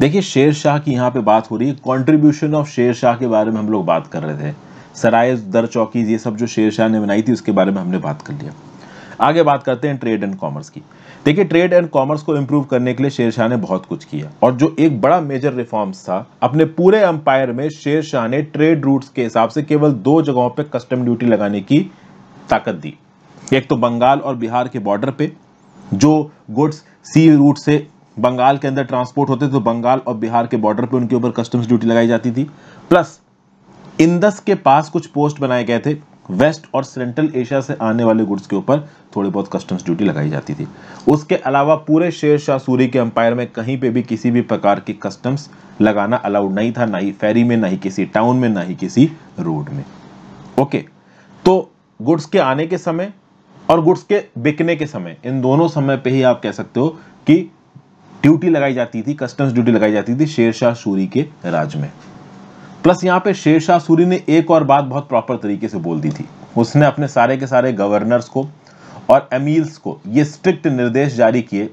देखिए शेर शाह की यहाँ पे बात हो रही है कॉन्ट्रीब्यूशन ऑफ शेर शाह के बारे में हम लोग बात कर रहे थे सराय दर चौकी ये सब जो शेर शाह ने बनाई थी उसके बारे में हमने बात कर लिया आगे बात करते हैं ट्रेड एंड कॉमर्स की देखिए ट्रेड एंड कॉमर्स को इम्प्रूव करने के लिए शेर शाह ने बहुत कुछ किया और जो एक बड़ा मेजर रिफॉर्म्स था अपने पूरे अंपायर में शेर शाह ने ट्रेड रूट्स के हिसाब से केवल दो जगहों पर कस्टम ड्यूटी लगाने की ताकत दी एक तो बंगाल और बिहार के बॉर्डर पे जो गुड्स सी रूट से बंगाल के अंदर ट्रांसपोर्ट होते थे तो बंगाल और बिहार के बॉर्डर पे उनके ऊपर कस्टम्स ड्यूटी लगाई जाती थी प्लस इंदस के पास कुछ पोस्ट बनाए गए थे वेस्ट और सेंट्रल एशिया से आने वाले गुड्स के ऊपर थोड़ी बहुत कस्टम्स ड्यूटी लगाई जाती थी उसके अलावा पूरे शेर शाह सूरी के अंपायर में कहीं पे भी किसी भी प्रकार की कस्टम्स लगाना अलाउड नहीं था ना ही फेरी में ना ही किसी टाउन में ना ही किसी रोड में ओके तो गुड्स के आने के समय और गुड्स के बिकने के समय इन दोनों समय पर ही आप कह सकते हो कि ड्यूटी लगाई जाती थी कस्टम्स ड्यूटी लगाई जाती थी शेरशाह सूरी के राज में प्लस यहाँ पे शेरशाह सूरी ने एक और बात बहुत प्रॉपर तरीके से बोल दी थी उसने अपने सारे के सारे गवर्नर्स को और अमीर्स को ये स्ट्रिक्ट निर्देश जारी किए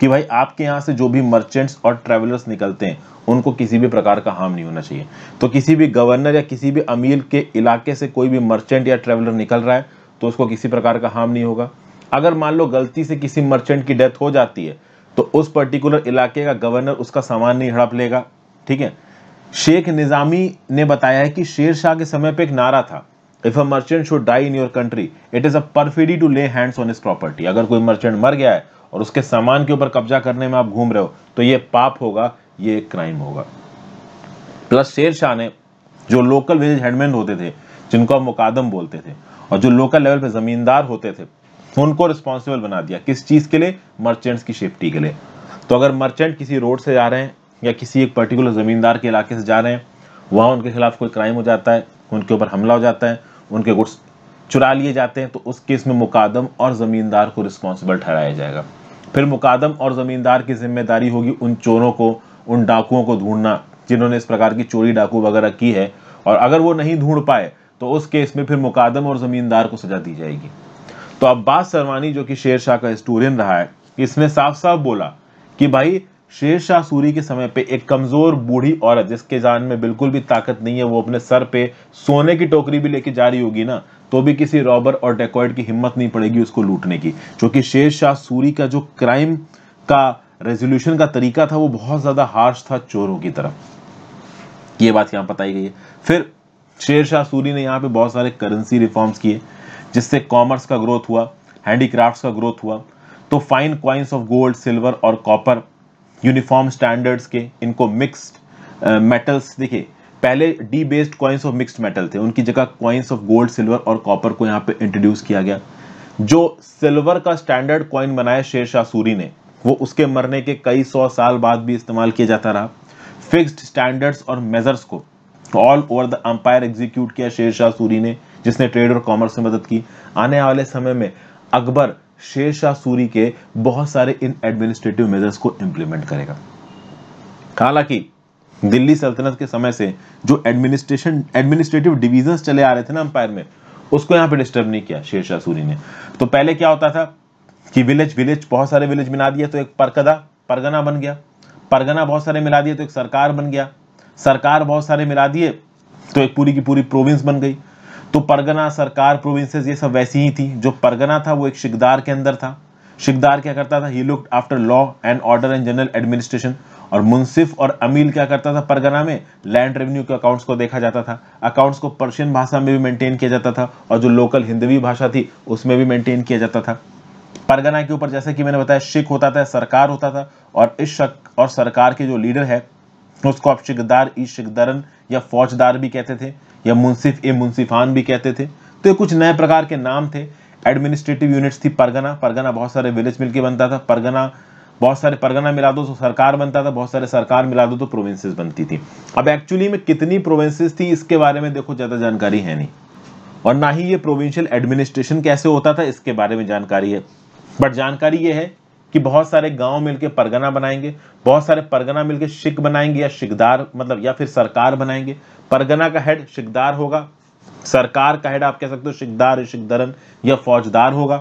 कि भाई आपके यहाँ से जो भी मर्चेंट्स और ट्रेवलर्स निकलते हैं उनको किसी भी प्रकार का हार्म नहीं होना चाहिए तो किसी भी गवर्नर या किसी भी अमीर के इलाके से कोई भी मर्चेंट या ट्रेवलर निकल रहा है तो उसको किसी प्रकार का हार्म नहीं होगा अगर मान लो गलती से किसी मर्चेंट की डेथ हो जाती है तो उस पर्टिकुलर इलाके का गवर्नर उसका सामान नहीं हड़प लेगा ठीक है शेख निज़ामी ने बताया है कि शेर शाह के समय पे एक नारा था if a merchant should die in your country it is a perfidy to lay hands on his property अगर कोई मर्चेंट मर गया है और उसके सामान के ऊपर कब्जा करने में आप घूम रहे हो तो ये पाप होगा ये एक क्राइम होगा प्लस शेर शाह ने जो लोकल विलेज हेडमैन होते थे जिनको आप मुकादम बोलते थे और जो लोकल लेवल पे ज़मींदार होते थे उनको रिस्पॉन्सिबल बना दिया किस चीज़ के लिए मर्चेंट्स की सेफ्टी के लिए तो अगर मर्चेंट किसी रोड से जा रहे हैं या किसी एक पर्टिकुलर ज़मींदार के इलाके से जा रहे हैं वहाँ उनके खिलाफ कोई क्राइम हो जाता है उनके ऊपर हमला हो जाता है उनके गुड्स चुरा लिए जाते हैं तो उस केस में मुकादम और ज़मींदार को रिस्पॉन्सिबल ठहराया जाएगा फिर मुकादम और ज़मींदार की जिम्मेदारी होगी उन चोरों को उन डाकुओं को ढूंढना जिन्होंने इस प्रकार की चोरी डाकू वगैरह की है और अगर वो नहीं ढूंढ पाए तो उस केस में फिर मुकादम और ज़मींदार को सज़ा दी जाएगी तो अब्बास सरवानी जो कि शेर शाह का हिस्टोरियन रहा है इसने साफ साफ बोला कि भाई शेर शाह सूरी के समय पे एक कमजोर बूढ़ी औरत जिसके जान में बिल्कुल भी ताकत नहीं है वो अपने सर पे सोने की टोकरी भी लेके जा रही होगी ना तो भी किसी रॉबर और डेकोइड की हिम्मत नहीं पड़ेगी उसको लूटने की क्योंकि शेर शाह सूरी का जो क्राइम का रेजोल्यूशन का तरीका था वो बहुत ज्यादा हार्श था चोरों की तरफ ये बात यहां बताई गई है फिर शेर शाह सूरी ने यहाँ पे बहुत सारे करेंसी रिफॉर्म्स किए जिससे कॉमर्स का ग्रोथ हुआ हैंडीक्राफ्ट्स का ग्रोथ हुआ तो fine coins of gold silver और कॉपर यूनिफॉर्म स्टैंडर्ड्स के इनको मिक्स्ड मेटल्स uh, देखिए पहले debased coins of mixed metal थे उनकी जगह क्वाइंस ऑफ गोल्ड सिल्वर और कॉपर को यहाँ पे इंट्रोड्यूस किया गया जो सिल्वर का स्टैंडर्ड कॉइन बनाया शेर शाह सूरी ने वो उसके मरने के कई सौ साल बाद भी इस्तेमाल किया जाता रहा फिक्स्ड स्टैंडर्ड्स और मेजर्स को all over the empire execute किया शेर शाह सूरी ने जिसने ट्रेड और कॉमर्स में मदद की आने वाले समय में अकबर शाह सूरी के बहुत सारे इन एडमिनिस्ट्रेटिव मेजर्स को इम्प्लीमेंट करेगा हालांकि दिल्ली सल्तनत के समय से जो एडमिनिस्ट्रेशन एडमिनिस्ट्रेटिव डिविजन चले आ रहे थे ना अंपायर में उसको यहां पे डिस्टर्ब नहीं किया शेरशाह सूरी ने तो पहले क्या होता था कि विलेज विलेज बहुत सारे विलेज मिला दिए तो एक परकदा परगना बन गया परगना बहुत सारे मिला दिए तो एक सरकार बन गया सरकार बहुत सारे मिला दिए तो एक पूरी की पूरी प्रोविंस बन गई तो परगना सरकार प्रोविंसेस ये सब वैसी ही थी जो परगना था वो एक शिकदार के अंदर था शिकदार क्या करता था he look after law and order and general administration और मुंसिफ और अमील क्या करता था परगना में लैंड रेवेन्यू के अकाउंट्स को देखा जाता था अकाउंट्स को पर्शियन भाषा में भी मेंटेन किया जाता था और जो लोकल हिंदवी भाषा थी उसमें भी मेंटेन किया जाता था परगना के ऊपर जैसे कि मैंने बताया शिक होता था सरकार होता था और इस शक और सरकार के जो लीडर है उसको आप शिकदार ई शिकदरन या फौजदार भी कहते थे या मुंसिफ ए मुंसिफान भी कहते थे तो ये कुछ नए प्रकार के नाम थे एडमिनिस्ट्रेटिव यूनिट्स थी परगना परगना बहुत सारे विलेज मिलके बनता था परगना बहुत सारे परगना मिला दो तो सरकार बनता था बहुत सारे सरकार मिला दो तो प्रोविंसेस बनती थी अब एक्चुअली में कितनी प्रोविंसेस थी इसके बारे में देखो ज़्यादा जानकारी है नहीं और ना ही ये प्रोविंशियल एडमिनिस्ट्रेशन कैसे होता था इसके बारे में जानकारी है बट जानकारी ये है कि बहुत सारे गांव मिलकर परगना बनाएंगे बहुत सारे परगना मिलकर शिक बनाएंगे या शिकदार मतलब या फिर सरकार बनाएंगे परगना का हेड शिकदार होगा सरकार का हेड आप कह सकते हो शिकदार शिकदरन या फौजदार होगा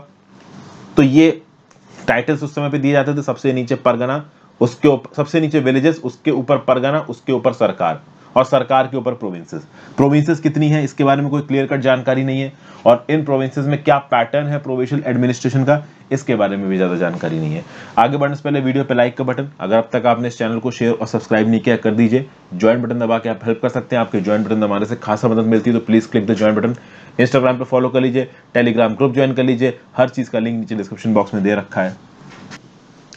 तो ये टाइटल्स उस समय पे दिए जाते थे सबसे नीचे परगना उसके ऊपर सबसे नीचे विलेजेस उसके ऊपर परगना उसके ऊपर सरकार और सरकार के ऊपर प्रोविंसेस प्रोविंसेस कितनी है इसके बारे में कोई क्लियर कट जानकारी नहीं है और इन प्रोविंसेस में क्या पैटर्न है प्रोविंशियल एडमिनिस्ट्रेशन का इसके बारे में भी ज़्यादा जानकारी नहीं है आगे बढ़ने से पहले वीडियो पे लाइक का बटन अगर अब तक आपने इस चैनल को शेयर और सब्सक्राइब नहीं किया कर दीजिए ज्वाइन बटन दबा के आप हेल्प कर सकते हैं आपके ज्वाइन बटन दबाने से खासा मदद मिलती है तो please click the join button Instagram पर फॉलो कर लीजिए टेलीग्राम ग्रुप ज्वाइन कर लीजिए हर चीज़ का लिंक नीचे डिस्क्रिप्शन बॉक्स में दे रखा है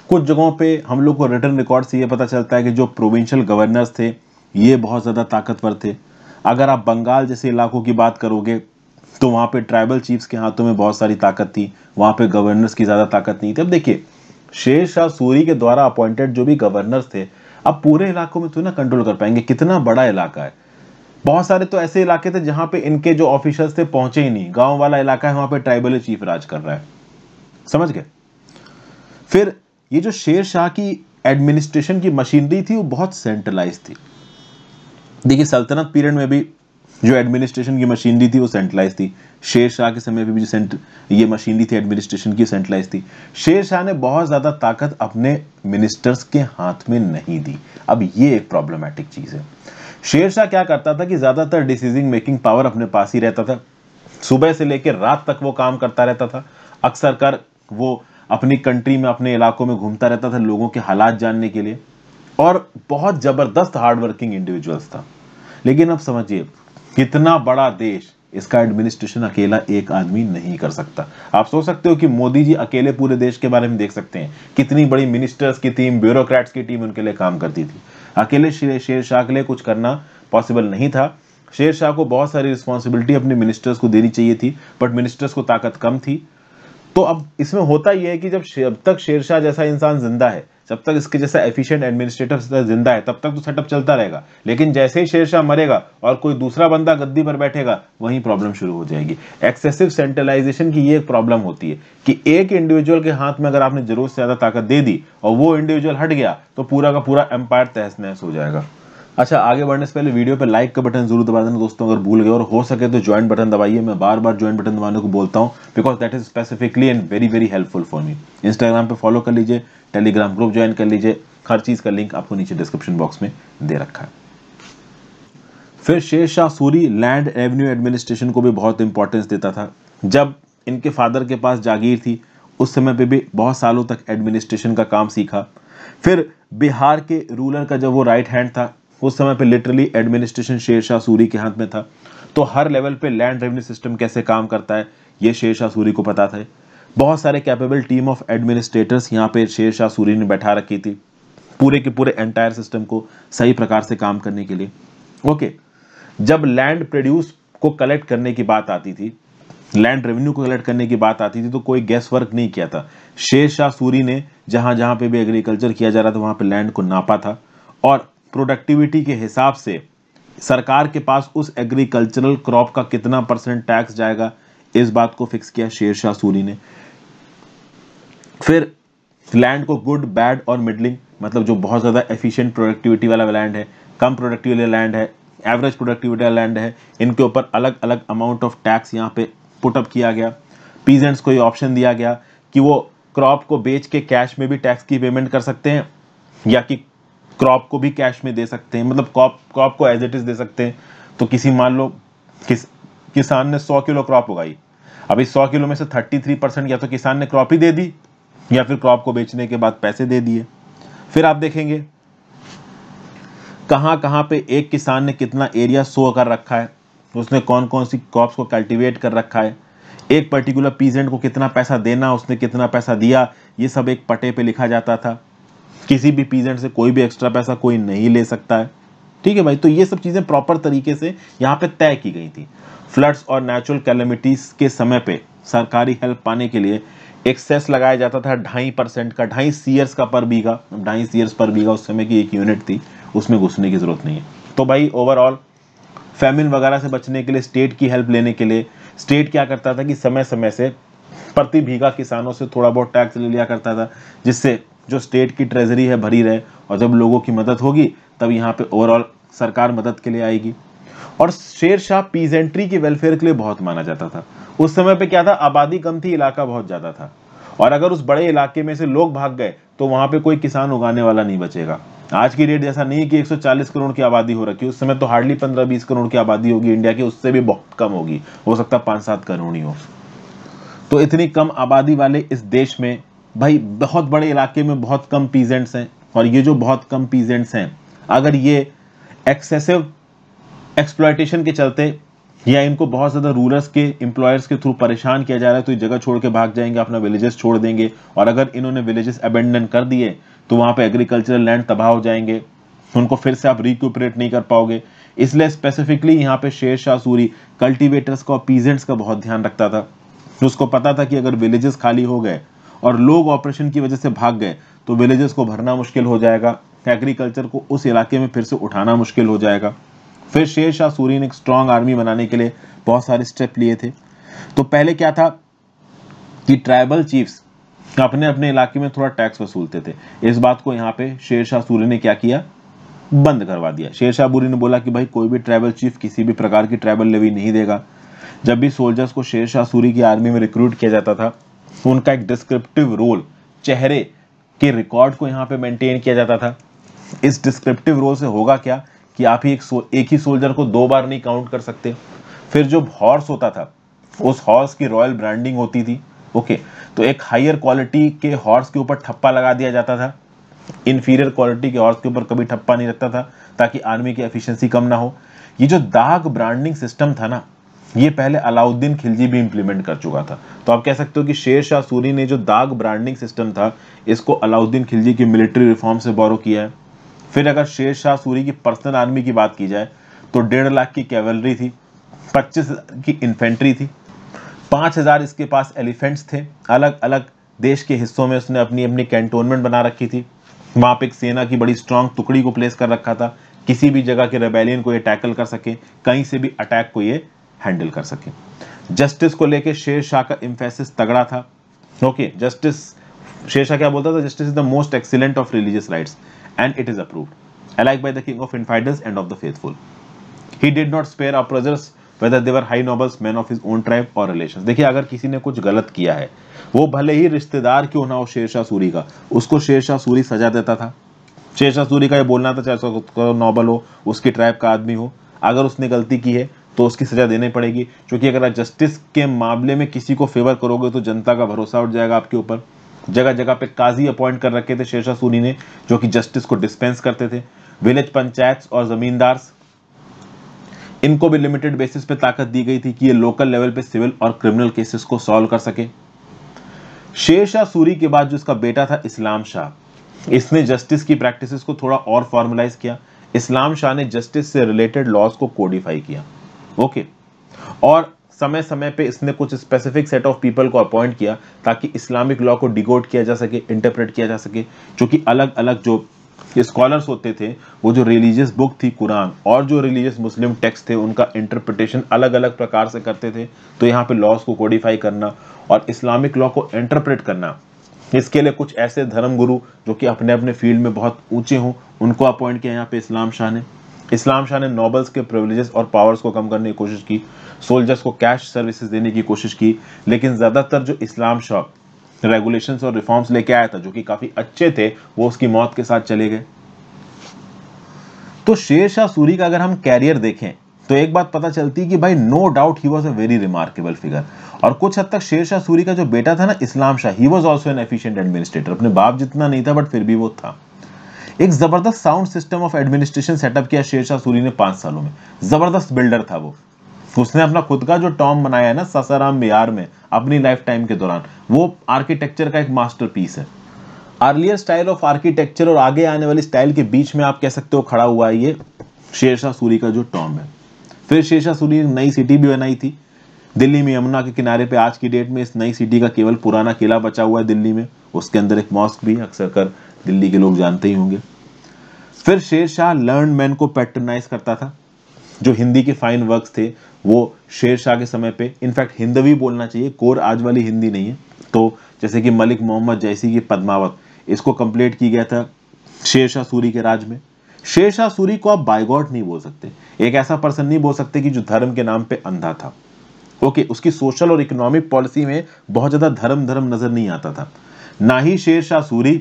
कुछ जगहों पे हम लोग को रिटर्न रिकॉर्ड से ये पता चलता है कि जो प्रोविंशियल गवर्नर्स थे ये बहुत ज़्यादा ताकतवर थे अगर आप बंगाल जैसे इलाकों की बात करोगे तो वहाँ पे ट्राइबल चीफ्स के हाथों में बहुत सारी ताकत थी वहां पे गवर्नर्स की ज़्यादा ताकत नहीं थी अब देखिए शेर शाह सूरी के द्वारा अपॉइंटेड जो भी गवर्नर्स थे अब पूरे इलाकों में तो ना कंट्रोल कर पाएंगे कितना बड़ा इलाका है बहुत सारे तो ऐसे इलाके थे जहाँ पे इनके जो ऑफिसर्स थे पहुंचे ही नहीं गांव वाला इलाका है वहां पे ट्राइबल चीफ राज कर रहा है समझ गए फिर ये जो शेर शाह की एडमिनिस्ट्रेशन की मशीनरी थी वो बहुत सेंट्रलाइज थी देखिए सल्तनत पीरियड में भी जो एडमिनिस्ट्रेशन की मशीनरी थी वो सेंट्रलाइज थी शेर शाह के समय भी जो सेंट ये मशीनरी थी एडमिनिस्ट्रेशन की सेंट्रलाइज थी शेर शाह ने बहुत ज़्यादा ताकत अपने मिनिस्टर्स के हाथ में नहीं दी अब ये एक प्रॉब्लमेटिक चीज़ है शेर शाह क्या करता था कि ज़्यादातर डिसीजन मेकिंग पावर अपने पास ही रहता था सुबह से लेकर रात तक वो काम करता रहता था अक्सर कर वो अपनी कंट्री में अपने इलाकों में घूमता रहता था लोगों के हालात जानने के लिए और बहुत ज़बरदस्त हार्डवर्किंग इंडिविजुअल्स था लेकिन अब समझिए कितना बड़ा देश इसका एडमिनिस्ट्रेशन अकेला एक आदमी नहीं कर सकता आप सोच सकते हो कि मोदी जी अकेले पूरे देश के बारे में देख सकते हैं कितनी बड़ी मिनिस्टर्स की टीम ब्यूरोक्रेट्स की टीम उनके लिए काम करती थी अकेले शेर शाह के लिए कुछ करना पॉसिबल नहीं था शेर शाह को बहुत सारी रिस्पॉन्सिबिलिटी अपने मिनिस्टर्स को देनी चाहिए थी बट मिनिस्टर्स को ताकत कम थी तो अब इसमें होता यह है कि जब अब तक शेर शाह जैसा इंसान जिंदा है जब तक इसके जैसा एफिशिएंट एडमिनिस्ट्रेटर जिंदा है तब तक तो सेटअप चलता रहेगा लेकिन जैसे ही शेरशाह मरेगा और कोई दूसरा बंदा गद्दी पर बैठेगा वहीं प्रॉब्लम शुरू हो जाएगी एक्सेसिव सेंट्रलाइजेशन की ये एक प्रॉब्लम होती है कि एक इंडिविजुअल के हाथ में अगर आपने जरूरत से ज़्यादा ताकत दे दी और वो इंडिविजुअल हट गया तो पूरा का पूरा एम्पायर तहस नहस हो जाएगा अच्छा आगे बढ़ने से पहले वीडियो पे लाइक का बटन जरूर दबा देना दोस्तों अगर भूल गए और हो सके तो ज्वाइन बटन दबाइए मैं बार बार ज्वाइन बटन दबाने को बोलता हूँ because that is specifically and very very helpful for me Instagram पे फॉलो कर लीजिए टेलीग्राम ग्रुप ज्वाइन कर लीजिए हर चीज़ का लिंक आपको नीचे डिस्क्रिप्शन बॉक्स में दे रखा है फिर Sher Shah Suri land revenue administration को भी बहुत इंपॉर्टेंस देता था जब इनके फादर के पास जागीर थी उस समय पे भी बहुत सालों तक एडमिनिस्ट्रेशन का काम सीखा फिर बिहार के रूलर का जब वो राइट हैंड था उस समय पे लिटरली एडमिनिस्ट्रेशन शेर शाह सूरी के हाथ में था तो हर लेवल पे लैंड रेवेन्यू सिस्टम कैसे काम करता है ये शेर शाह सूरी को पता था बहुत सारे कैपेबल टीम ऑफ एडमिनिस्ट्रेटर्स यहाँ पे शेर शाह सूरी ने बैठा रखी थी पूरे के पूरे एंटायर सिस्टम को सही प्रकार से काम करने के लिए ओके जब लैंड प्रोड्यूस को कलेक्ट करने की बात आती थी लैंड रेवेन्यू को कलेक्ट करने की बात आती थी तो कोई गैस वर्क नहीं किया था शेर शाह सूरी ने जहां जहां पे भी एग्रीकल्चर किया जा रहा था वहां पे लैंड को नापा था और प्रोडक्टिविटी के हिसाब से सरकार के पास उस एग्रीकल्चरल क्रॉप का कितना परसेंट टैक्स जाएगा इस बात को फिक्स किया शेर शाह सूरी ने फिर लैंड को गुड बैड और मिडलिंग मतलब जो बहुत ज़्यादा एफिशिएंट प्रोडक्टिविटी वाला लैंड है कम प्रोडक्टिविटी लैंड है एवरेज प्रोडक्टिविटी वाला लैंड है इनके ऊपर अलग अलग अमाउंट ऑफ टैक्स यहाँ पे पुटअप किया गया पीजेंट्स को ये ऑप्शन दिया गया कि वो क्रॉप को बेच के कैश में भी टैक्स की पेमेंट कर सकते हैं या कि क्रॉप को भी कैश में दे सकते हैं मतलब क्रॉप क्रॉप को एज इट इज़ दे सकते हैं तो किसी मान लो किस किसान ने सौ किलो क्रॉप उगाई अब इस सौ किलो में से थर्टी थ्री परसेंट या तो किसान ने क्रॉप ही दे दी या फिर क्रॉप को बेचने के बाद पैसे दे दिए फिर आप देखेंगे कहां कहां पे एक किसान ने कितना एरिया सो कर रखा है उसने कौन कौन सी क्रॉप्स को कल्टिवेट कर रखा है एक पर्टिकुलर पीजेंट को कितना पैसा देना उसने कितना पैसा दिया ये सब एक पटे पे लिखा जाता था किसी भी पीजेंट से कोई भी एक्स्ट्रा पैसा कोई नहीं ले सकता है ठीक है भाई तो ये सब चीज़ें प्रॉपर तरीके से यहाँ पे तय की गई थी फ्लड्स और नेचुरल कैलमिटीज के समय पे सरकारी हेल्प पाने के लिए एक सेस लगाया जाता था ढाई परसेंट का ढाई सीयर्स का पर बीघा ढाई सीयर्स पर बीघा उस समय की एक यूनिट थी उसमें घुसने की ज़रूरत नहीं है तो भाई ओवरऑल फैमिन वगैरह से बचने के लिए स्टेट की हेल्प लेने के लिए स्टेट क्या करता था कि समय समय से प्रति बीघा किसानों से थोड़ा बहुत टैक्स ले लिया करता था जिससे जो स्टेट की ट्रेजरी है भरी रहे और जब लोगों की मदद होगी तब यहाँ पे ओवरऑल सरकार मदद के लिए आएगी और शेर शाह पीजेंट्री के वेलफेयर के लिए बहुत माना जाता था उस समय पे क्या था आबादी कम थी इलाका बहुत ज़्यादा था और अगर उस बड़े इलाके में से लोग भाग गए तो वहां पे कोई किसान उगाने वाला नहीं बचेगा आज की डेट जैसा नहीं है कि 140 करोड़ की आबादी हो रखी उस समय तो हार्डली 15-20 करोड़ की आबादी होगी इंडिया की उससे भी बहुत कम होगी हो सकता पांच सात करोड़ ही हो तो इतनी कम आबादी वाले इस देश में भाई बहुत बड़े इलाके में बहुत कम पीजेंट्स हैं और ये जो बहुत कम पीजेंट्स हैं अगर ये एक्सेसिव एक्सप्लाइटेशन के चलते या इनको बहुत ज़्यादा रूरल्स के इंप्लॉयर्स के थ्रू परेशान किया जा रहा है तो ये जगह छोड़ के भाग जाएंगे अपना विलेजेस छोड़ देंगे और अगर इन्होंने विलेजेस अबेंडन कर दिए तो वहाँ पर एग्रीकल्चरल लैंड तबाह हो जाएंगे उनको फिर से आप रिक्यूपरेट नहीं कर पाओगे इसलिए स्पेसिफिकली यहाँ पे शेर शाह सूरी कल्टिवेटर्स का पीजेंट्स का बहुत ध्यान रखता था तो उसको पता था कि अगर विलेजेस खाली हो गए और लोग ऑपरेशन की वजह से भाग गए तो विलेजेस को भरना मुश्किल हो जाएगा एग्रीकल्चर को उस इलाके में फिर से उठाना मुश्किल हो जाएगा फिर शेर शाह सूरी ने एक स्ट्रांग आर्मी बनाने के लिए बहुत सारे स्टेप लिए थे तो पहले क्या था कि ट्राइबल चीफ्स अपने अपने इलाके में थोड़ा टैक्स वसूलते थे इस बात को यहाँ पे शेर शाह सूरी ने क्या किया बंद करवा दिया शेर शाह बुरी ने बोला कि भाई कोई भी ट्राइबल चीफ किसी भी प्रकार की ट्राइबल लेवी नहीं देगा जब भी सोल्जर्स को शेर शाह सूरी की आर्मी में रिक्रूट किया जाता था उनका एक डिस्क्रिप्टिव रोल चेहरे के रिकॉर्ड को यहाँ पे मेंटेन किया जाता था इस डिस्क्रिप्टिव रोल से होगा क्या कि आप ही एक एक ही सोल्जर को दो बार नहीं काउंट कर सकते फिर जो हॉर्स होता था उस हॉर्स की रॉयल ब्रांडिंग होती थी ओके तो एक हायर क्वालिटी के हॉर्स के ऊपर ठप्पा लगा दिया जाता था इन्फीरियर क्वालिटी के हॉर्स के ऊपर कभी ठप्पा नहीं रखता था ताकि आर्मी की एफिशिएंसी कम ना हो ये जो दाग ब्रांडिंग सिस्टम था ना ये पहले अलाउद्दीन खिलजी भी इंप्लीमेंट कर चुका था तो आप कह सकते हो कि शेर शाह सूरी ने जो दाग ब्रांडिंग सिस्टम था इसको अलाउद्दीन खिलजी की मिलिट्री रिफॉर्म से बोरो किया है फिर अगर शेर शाह सूरी की पर्सनल आर्मी की बात की जाए तो डेढ़ लाख की कैवलरी थी पच्चीस की इन्फेंट्री थी पाँच हज़ार इसके पास एलिफेंट्स थे अलग अलग देश के हिस्सों में उसने अपनी अपनी कैंटोनमेंट बना रखी थी वहाँ पर एक सेना की बड़ी स्ट्रांग टुकड़ी को प्लेस कर रखा था किसी भी जगह के रेबेलियन को ये टैकल कर सके कहीं से भी अटैक को ये हैंडल कर सके जस्टिस को लेके शेर शाह का इम्फेसिस तगड़ा था ओके जस्टिस शेर शाह क्या बोलता था justice is the most excellent of religious rites and it is approved, alike by the king of infidels and of the faithful. He did not spare oppressors whether they were high nobles, men of his own tribe or relations. देखिए agar kisi ne kuch galat kiya hai wo bhale hi rishtedar kyun na ho shersha suri ka usko shersha suri saza deta tha shersha suri ka ye bolna tha chahe usko noble ho uski tribe ka aadmi ho agar usne galti ki hai तो उसकी सजा देनी पड़ेगी क्योंकि अगर आप justice के मामले में किसी को फेवर करोगे तो जनता का भरोसा उठ जाएगा आपके ऊपर जगह जगह पे काजी अपॉइंट कर रखे थे शेरशाह सूरी ने जो कि जस्टिस को डिस्पेंस करते थे विलेज पंचायत और जमींदार इनको भी लिमिटेड बेसिस पे ताकत दी गई थी कि ये लोकल लेवल पे सिविल और क्रिमिनल केसेस को सॉल्व कर सके शेरशाह सूरी के बाद जो इसका बेटा था इस्लाम शाह इसने जस्टिस की प्रैक्टिसेस को थोड़ा और फॉर्मलाइज किया इस्लाम शाह ने जस्टिस से रिलेटेड लॉज को कोडिफाई किया ओके और समय समय पे इसने कुछ स्पेसिफिक सेट ऑफ पीपल को अपॉइंट किया ताकि इस्लामिक लॉ को डिगोट किया जा सके इंटरप्रेट किया जा सके क्योंकि अलग अलग जो स्कॉलर्स होते थे वो जो रिलीजियस बुक थी कुरान और जो रिलीजियस मुस्लिम टेक्स्ट थे उनका इंटरप्रिटेशन अलग अलग प्रकार से करते थे तो यहाँ पे लॉज को कोडिफाई करना और इस्लामिक लॉ को इंटरप्रेट करना इसके लिए कुछ ऐसे धर्म गुरु जो कि अपने अपने फील्ड में बहुत ऊंचे हों उनको अपॉइंट किया यहाँ पे इस्लाम शाह ने इस्लाम शाह ने नॉबल्स के प्रिवलेजेस और पावर्स को कम करने की कोशिश की सोल्जर्स को कैश सर्विसेज देने की कोशिश की लेकिन ज़्यादातर जो इस्लाम शाह रेगुलेशन और रिफॉर्म्स लेके आया था जो कि काफ़ी अच्छे थे वो उसकी मौत के साथ चले गए तो शेर शाह सूरी का अगर हम कैरियर देखें तो एक बात पता चलती है कि भाई no doubt he was a very remarkable figure और कुछ हद तक शेर शाह सूरी का जो बेटा था ना Islam Shah he was also an efficient administrator अपने बाप जितना नहीं था बट फिर भी वो था एक ज़बरदस्त sound system of administration setup किया शेरशाह सूरी ने पांच सालों में ज़बरदस्त बिल्डर था वो उसने अपना खुद का जो टॉम बनाया है ना ससाराम बिहार में अपनी लाइफ टाइम के दौरान वो आर्किटेक्चर का एक मास्टर है अर्लियर स्टाइल ऑफ आर्किटेक्चर और आगे आने वाली स्टाइल के बीच में आप कह सकते हो खड़ा हुआ है ये शेरशाह सूरी का जो टॉम है फिर शेरशाह सूरी ने नई सिटी भी बनाई थी दिल्ली में यमुना के किनारे पे आज की डेट में इस नई सिटी का केवल पुराना किला बचा हुआ है दिल्ली में उसके अंदर एक मॉस्क भी अक्सर कर दिल्ली के लोग जानते ही होंगे फिर शेर शाह लर्न मैन को पैटर्नाइज करता था जो हिंदी के फाइन वर्क्स थे वो शाह के समय पे इनफैक्ट हिंदवी बोलना चाहिए कोर आज वाली हिंदी नहीं है तो जैसे कि मलिक मोहम्मद जैसी की पद्मावत इसको कंप्लीट की गया था शाह सूरी के राज में शेर शाह सूरी को आप बायगॉड नहीं बोल सकते एक ऐसा पर्सन नहीं बोल सकते कि जो धर्म के नाम पे अंधा था ओके okay, उसकी सोशल और इकोनॉमिक पॉलिसी में बहुत ज़्यादा धर्म धर्म नज़र नहीं आता था ना ही शेर शाह सूरी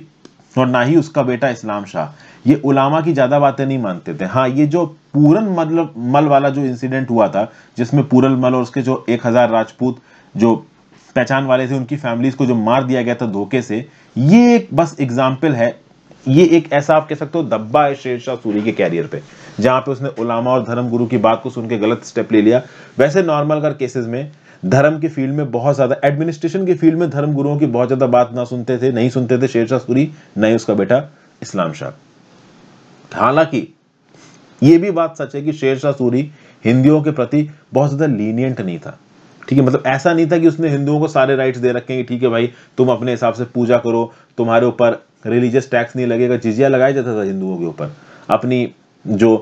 और ना ही उसका बेटा इस्लाम शाह ये उलामा की ज़्यादा बातें नहीं मानते थे हाँ ये जो पूरन मतलब मल वाला जो इंसिडेंट हुआ था जिसमें पूरन मल और उसके जो एक हज़ार राजपूत जो पहचान वाले थे उनकी फैमिलीज को जो मार दिया गया था धोखे से ये एक बस एग्जाम्पल है ये एक ऐसा आप कह सकते हो दब्बा है शेरशाह सूरी के कैरियर पे जहां पे उसने उलामा और धर्म गुरु की बात को सुन के गलत स्टेप ले लिया वैसे नॉर्मल कर केसेस में धर्म के फील्ड में बहुत ज़्यादा एडमिनिस्ट्रेशन के फील्ड में धर्म गुरुओं की बहुत ज़्यादा बात ना सुनते थे नहीं सुनते थे शेरशाह सूरी नहीं उसका बेटा इस्लाम शाह हालांकि ये भी बात सच है कि शेरशाह सूरी हिंदुओं के प्रति बहुत ज़्यादा लीनियंट नहीं था ठीक है मतलब ऐसा नहीं था कि उसने हिंदुओं को सारे राइट्स दे रखे हैं ठीक है भाई तुम अपने हिसाब से पूजा करो तुम्हारे ऊपर रिलीजियस टैक्स नहीं लगेगा जिजिया लगाया जाता था हिंदुओं के ऊपर अपनी जो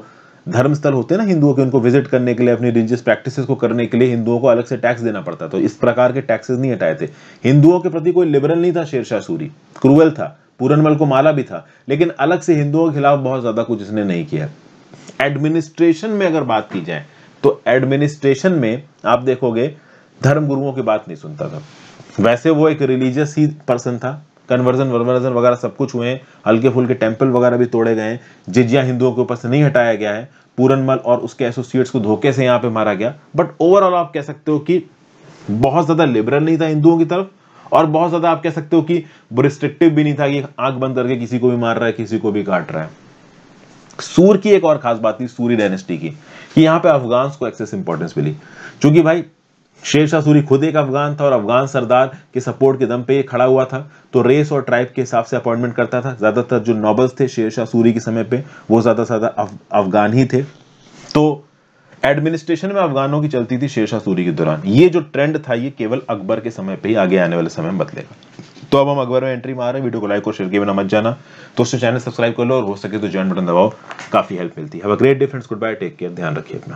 धर्मस्थल होते हैं ना हिंदुओं के उनको विजिट करने के लिए अपनी रिलीजियस प्रैक्टिसेस को करने के लिए हिंदुओं को अलग से टैक्स देना पड़ता तो इस प्रकार के टैक्सेस नहीं हटाए थे हिंदुओं के प्रति कोई लिबरल नहीं था शेरशाह सूरी क्रूवल था पूरनमल को मारा भी था लेकिन अलग से हिंदुओं के खिलाफ बहुत ज्यादा कुछ इसने नहीं किया एडमिनिस्ट्रेशन में अगर बात की जाए तो एडमिनिस्ट्रेशन में आप देखोगे धर्म गुरुओं की बात नहीं सुनता था वैसे वो एक रिलीजियस ही पर्सन था कन्वर्जन वर्वर्जन वगैरह सब कुछ हुए हल्के फुल्के टेम्पल वगैरह भी तोड़े गए हैं जिजिया हिंदुओं के ऊपर से नहीं हटाया गया है पूरनमल और उसके एसोसिएट्स को धोखे से यहाँ पे मारा गया बट ओवरऑल आप कह सकते हो कि बहुत ज़्यादा लिबरल नहीं था हिंदुओं की तरफ और बहुत ज़्यादा आप कह सकते हो कि रिस्ट्रिक्टिव भी नहीं था कि आंख बंद करके किसी को भी मार रहा है किसी को भी काट रहा है सूर की एक और खास बात थी सूरी डायनेस्टी की कि यहाँ पे अफगान्स को एक्सेस इंपॉर्टेंस मिली क्योंकि भाई शेरशाह सूरी खुद एक अफगान था और अफगान सरदार के सपोर्ट के दम पे खड़ा हुआ था तो रेस और ट्राइब के हिसाब से अपॉइंटमेंट करता था ज़्यादातर जो नॉबल्स थे शेरशाह सूरी के समय पे वो ज़्यादा से ज़्यादा अफगान ही थे तो एडमिनिस्ट्रेशन में अफगानों की चलती थी शेरशाह सूरी के दौरान ये जो ट्रेंड था ये केवल अकबर के समय पर ही आगे आने वाले समय में बदलेगा तो अब हम अकबर में एंट्री मार रहे हैं वीडियो को लाइक और शेयर के बना मत जाना तो उससे चैनल सब्सक्राइब कर लो और हो सके तो ज्वाइन बटन दबाओ काफ़ी हेल्प मिलती है great difference goodbye take care ध्यान रखिए अपना